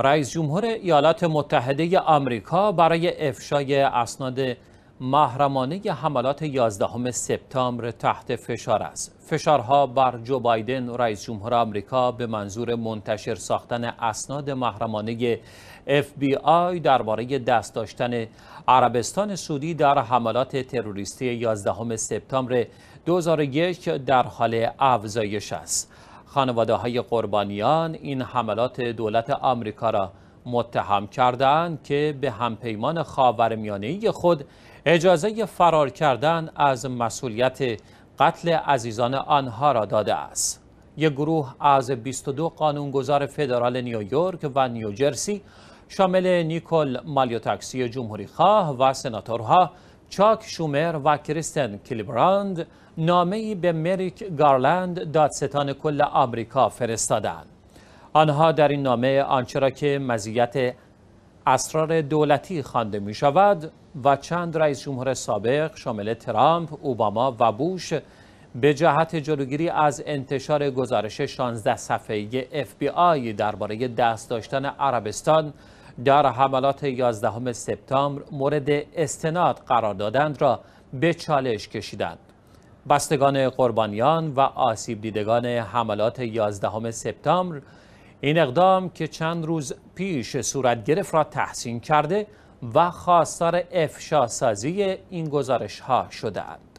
رئیس جمهور ایالات متحده آمریکا برای افشای اسناد محرمانه حملات 11 سپتامبر تحت فشار است. فشارها بر جو بایدن رئیس جمهور آمریکا به منظور منتشر ساختن اسناد محرمانه FBI درباره دست داشتن عربستان سعودی در حملات تروریستی 11 سپتامبر 2001 در حال افزایش است. خانواده های قربانیان این حملات دولت آمریکا را متهم کردند که به همپیمان خاورمیانه خود اجازه فرار کردن از مسئولیت قتل عزیزان آنها را داده است. یک گروه از 22 قانونگذار فدرال نیویورک و نیوجرسی شامل نیکول مالیوتاکسی جمهوری خواه و سناتورها چاک شومر و کریستن کلیبراند نامه‌ای به مریک گارلند دادستان کل آمریکا فرستادند. آنها در این نامه آنچه را که مزیت اسرار دولتی خوانده می شود و چند رئیس جمهور سابق شامل ترامپ، اوباما و بوش به جهت جلوگیری از انتشار گزارش 16 صفحه‌ای FBI درباره دست داشتن عربستان در حملات 11 سپتامبر مورد استناد قرار دادند را به چالش کشیدند. بستگان قربانیان و آسیب دیدگان حملات 11 سپتامبر این اقدام که چند روز پیش صورت گرفت را تحسین کرده و خواستار سازی این گزارش ها شدند.